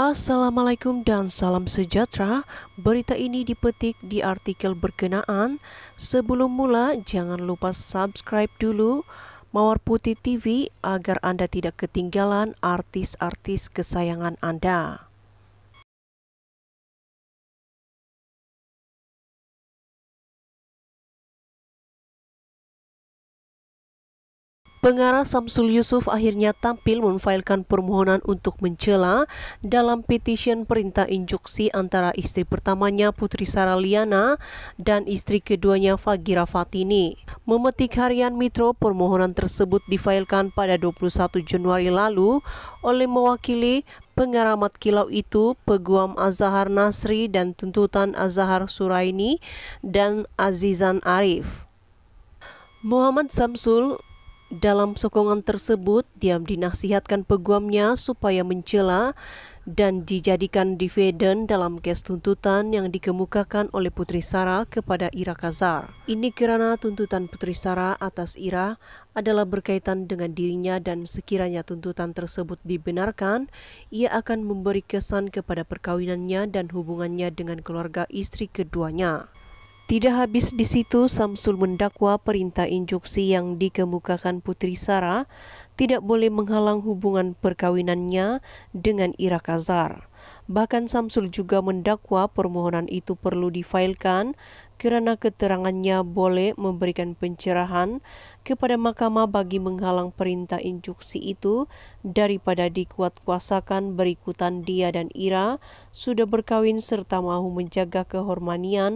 Assalamualaikum dan salam sejahtera. Berita ini dipetik di artikel berkenaan. Sebelum mula, jangan lupa subscribe dulu Mawar Putih TV agar Anda tidak ketinggalan artis-artis kesayangan Anda. Pengarah Samsul Yusuf akhirnya tampil memfailkan permohonan untuk mencela dalam petition perintah injuksi antara istri pertamanya Putri Sara Liana dan istri keduanya Fagira Fatini. Memetik harian Metro, permohonan tersebut difailkan pada 21 Januari lalu oleh mewakili Mat kilau itu Peguam Azhar Nasri dan tuntutan Azhar Suraini dan Azizan Arif. Muhammad Samsul dalam sokongan tersebut, dia dinasihatkan peguamnya supaya mencela dan dijadikan dividen dalam kes tuntutan yang dikemukakan oleh Putri Sara kepada Ira Kazar. Ini kerana tuntutan Putri Sara atas Ira adalah berkaitan dengan dirinya dan sekiranya tuntutan tersebut dibenarkan, ia akan memberi kesan kepada perkawinannya dan hubungannya dengan keluarga istri keduanya. Tidak habis di situ, Samsul mendakwa perintah injuksi yang dikemukakan Putri Sarah tidak boleh menghalang hubungan perkawinannya dengan Ira Kazar. Bahkan Samsul juga mendakwa permohonan itu perlu difailkan kerana keterangannya boleh memberikan pencerahan kepada mahkamah bagi menghalang perintah injuksi itu daripada dikuatkuasakan berikutan dia dan Ira sudah berkawin serta mahu menjaga kehormanian